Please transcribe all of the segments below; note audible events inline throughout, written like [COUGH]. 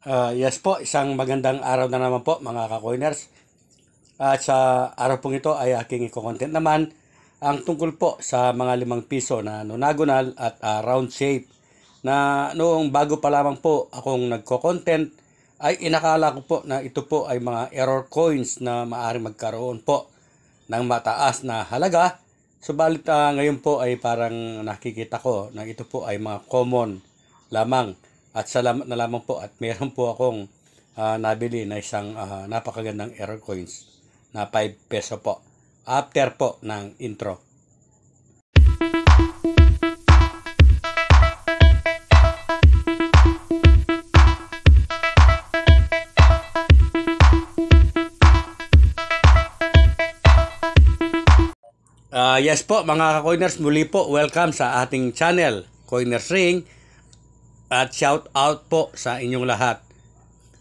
Uh, yes po, isang magandang araw na naman po mga ka-coiners. At sa araw pong ito ay aking i-content naman ang tungkol po sa mga limang piso na nonagonal at uh, round shape na noong bago pa lamang po akong nagko-content ay inakala ko po na ito po ay mga error coins na maaaring magkaroon po ng mataas na halaga. Subalit uh, ngayon po ay parang nakikita ko na ito po ay mga common lamang at salamat na po at meron po akong uh, nabili na isang uh, napakagandang error coins na 5 peso po after po ng intro. Uh, yes po mga ka-coiners, muli po welcome sa ating channel, Coiners Ring at shout out po sa inyong lahat.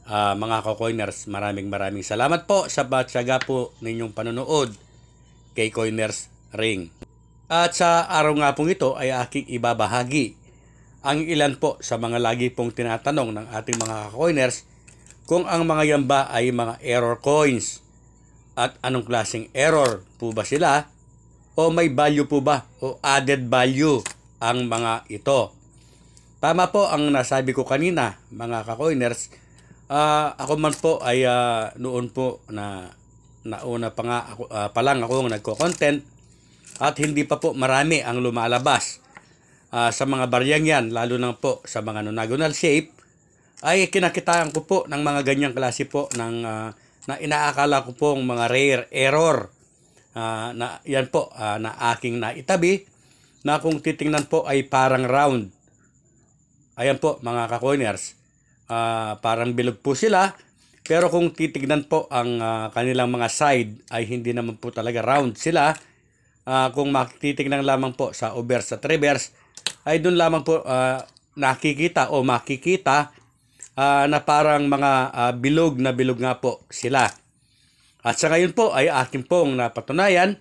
Uh, mga co-coiners, maraming maraming salamat po sa batsaga po ninyong panonood kay Coiners Ring. At sa araw nga pong ito ay aking ibabahagi ang ilan po sa mga lagi pong tinatanong ng ating mga coiners kung ang mga yan ba ay mga error coins at anong klaseng error po ba sila o may value po ba o added value ang mga ito. Tama po ang nasabi ko kanina, mga ka-coiners. Uh, ako man po ay uh, noon po na nauna pa nga ako, uh, pa lang ako nagko-content at hindi pa po marami ang lumalabas uh, sa mga baryang yan, lalo na po sa mga nonagonal shape, ay kinakitaan ko po ng mga ganyang klase po ng uh, na inaakala ko pong mga rare error uh, na yan po uh, na aking naitabi na kung titingnan po ay parang round Ayan po mga ka-coiners. Uh, ah, parang bilog po sila. Pero kung titignan po ang uh, kanilang mga side ay hindi naman po talaga round sila. Uh, kung matitignan lamang po sa obverse at reverse ay doon lamang po uh, nakikita o makikita uh, na parang mga uh, bilog na bilog nga po sila. At sa ngayon po ay akin pong napatunayan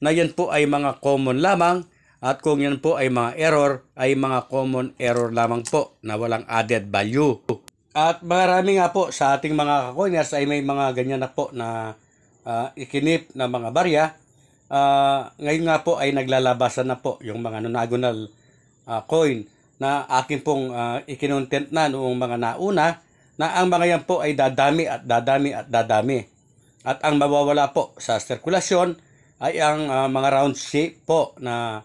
na yan po ay mga common lamang at kung yan po ay mga error, ay mga common error lamang po na walang added value. At marami nga po sa ating mga kakonyas ay may mga ganyan na po na uh, ikinip na mga barya. Uh, ngayon nga po ay naglalabasan na po yung mga nonagonal uh, ah, coin na akin pong uh, ikinontent na noong mga nauna na ang mga yan po ay dadami at dadami at dadami. At ang mawawala po sa sirkulasyon ay ang uh, mga round shape po na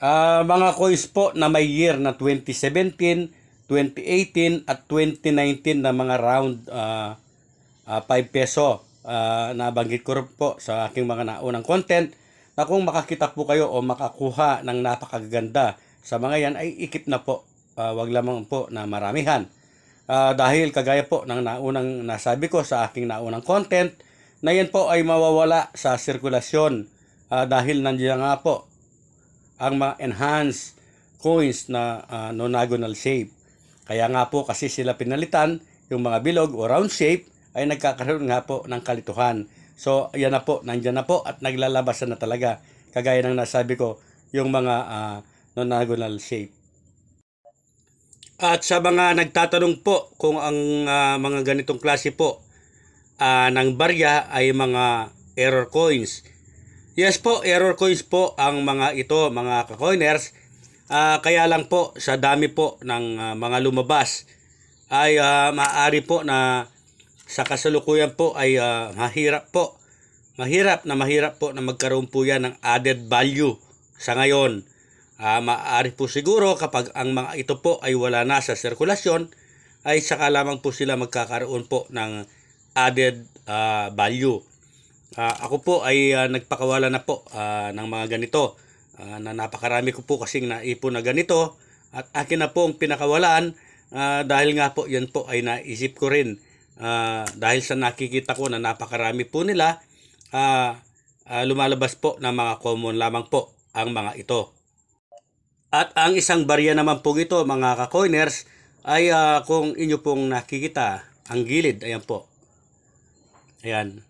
Uh, mga coins po na may year na 2017, 2018 at 2019 na mga round uh, uh, 5 peso uh, ah, banggit ko po sa aking mga naunang content na kung makakita po kayo o makakuha ng napakaganda sa mga yan ay ikit na po uh, wag lamang po na maramihan uh, dahil kagaya po ng naunang nasabi ko sa aking naunang content na yan po ay mawawala sa sirkulasyon uh, dahil nandiyan nga po ang mga enhanced coins na uh, ah, nonagonal shape. Kaya nga po kasi sila pinalitan yung mga bilog o round shape ay nagkakaroon nga po ng kalituhan. So, yan na po, nandyan na po at naglalabas na talaga. Kagaya ng nasabi ko, yung mga uh, ah, nonagonal shape. At sa mga nagtatanong po kung ang uh, mga ganitong klase po uh, ng barya ay mga error coins Yes po, error coins po ang mga ito, mga ka-coiners. Uh, kaya lang po, sa dami po ng uh, mga lumabas, ay uh, maaari po na sa kasalukuyan po ay uh, mahirap po. Mahirap na mahirap po na magkaroon po yan ng added value sa ngayon. Uh, maaari po siguro kapag ang mga ito po ay wala na sa sirkulasyon, ay saka lamang po sila magkakaroon po ng added uh, value. Uh, ako po ay uh, nagpakawala na po uh, ng mga ganito uh, na napakarami ko po kasing naipon na ganito at akin na po ang pinakawalaan uh, dahil nga po yan po ay naisip ko rin uh, dahil sa nakikita ko na napakarami po nila uh, uh, lumalabas po na mga common lamang po ang mga ito. At ang isang barya naman po ito mga ka-coiners ay uh, kung inyo pong nakikita ang gilid ayan po. Ayan.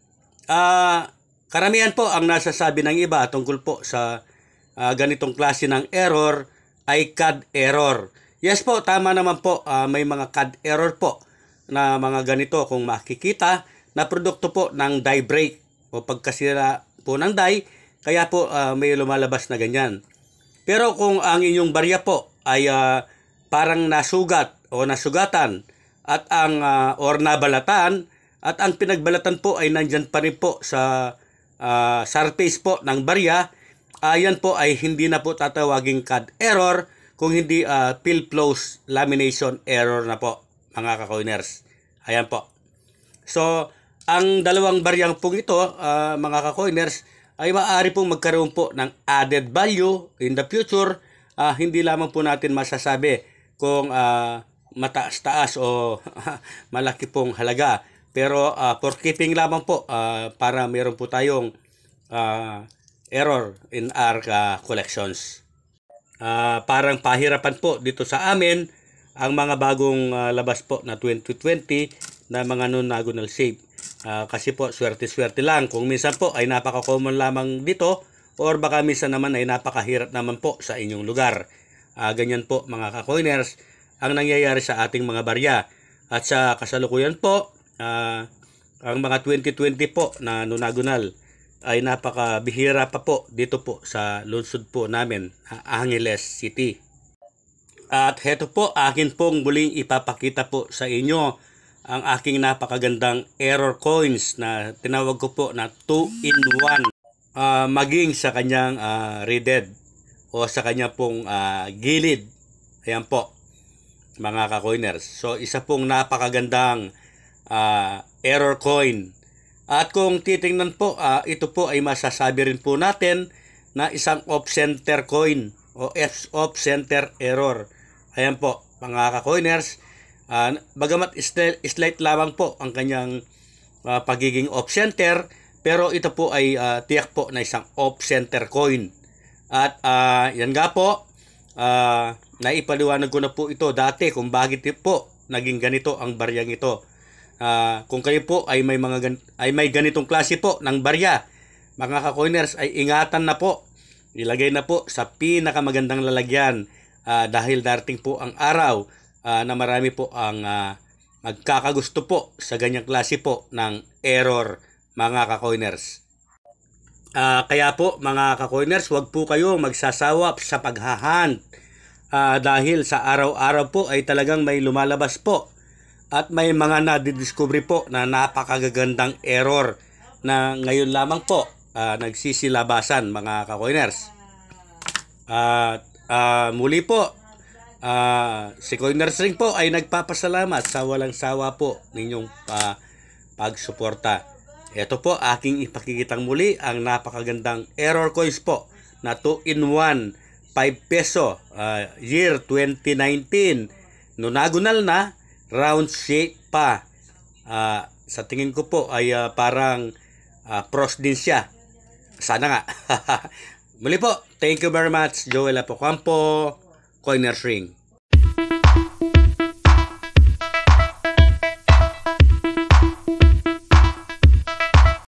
Uh, karamihan po ang nasasabi ng iba tungkol po sa uh, ganitong klase ng error ay CAD error. Yes po, tama naman po, uh, may mga CAD error po na mga ganito kung makikita na produkto po ng die break o pagkasira po ng die, kaya po uh, may lumalabas na ganyan. Pero kung ang inyong barya po ay uh, parang nasugat o nasugatan at ang uh, or nabalatan at ang pinagbalatan po ay nandyan pa rin po sa uh, ah, surface po ng barya. Ayan uh, po ay hindi na po tatawaging CAD error kung hindi uh, ah, fill flows lamination error na po mga kakoiners. Ayan po. So, ang dalawang bariyang pong ito, uh, mga kakoiners, ay maaari pong magkaroon po ng added value in the future. Uh, hindi lamang po natin masasabi kung uh, mataas-taas o [LAUGHS] malaki pong halaga pero uh, for keeping lamang po uh, para meron po tayong uh, error in our uh, collections. Uh, parang pahirapan po dito sa amin ang mga bagong uh, labas po na 2020 na mga non-nagonal shape. Uh, kasi po swerte-swerte lang. Kung minsan po ay napaka-common lamang dito or baka minsan naman ay napakahirap naman po sa inyong lugar. Uh, ganyan po mga ka-coiners ang nangyayari sa ating mga barya. At sa kasalukuyan po, uh, ang mga 2020 po na nunagunal ay napakabihira pa po dito po sa lungsod po namin, Angeles City. At heto po akin pong muling ipapakita po sa inyo ang aking napakagandang error coins na tinawag ko po na 2 in 1 uh, maging sa kanyang uh, ah, reded o sa kanya pong uh, gilid. Ayan po mga ka-coiners So isa pong napakagandang uh, error coin. At kung titingnan po, uh, ito po ay masasabi rin po natin na isang off-center coin o off-center error. Ayan po, mga ka-coiners, uh, bagamat slight lamang po ang kanyang uh, pagiging off-center, pero ito po ay uh, tiyak po na isang off-center coin. At uh, yan nga po, uh, naipaliwanag ko na po ito dati kung bakit po naging ganito ang baryang ito. Uh, kung kayo po ay may mga gan- ay may ganitong klase po ng barya, mga ka-coiners ay ingatan na po. Ilagay na po sa pinakamagandang lalagyan uh, dahil darating po ang araw uh, na marami po ang uh, magkakagusto po sa ganyang klase po ng error mga ka-coiners. Uh, kaya po mga ka-coiners, huwag po kayo magsasawa sa paghahunt uh, dahil sa araw-araw po ay talagang may lumalabas po at may mga nadidiscovery po na napakagagandang error na ngayon lamang po uh, nagsisilabasan mga kakoiners. At uh, uh, muli po, uh, si Coiners Ring po ay nagpapasalamat sa walang sawa po ninyong uh, pagsuporta. Ito po aking ipakikitang muli ang napakagandang error coins po na 2-in-1 5 peso uh, year 2019 nunagunal na round shape pa. Uh, sa tingin ko po ay uh, parang uh, ah, cross din siya. Sana nga. [LAUGHS] Muli po, thank you very much Joel Apocampo, Coiners Ring.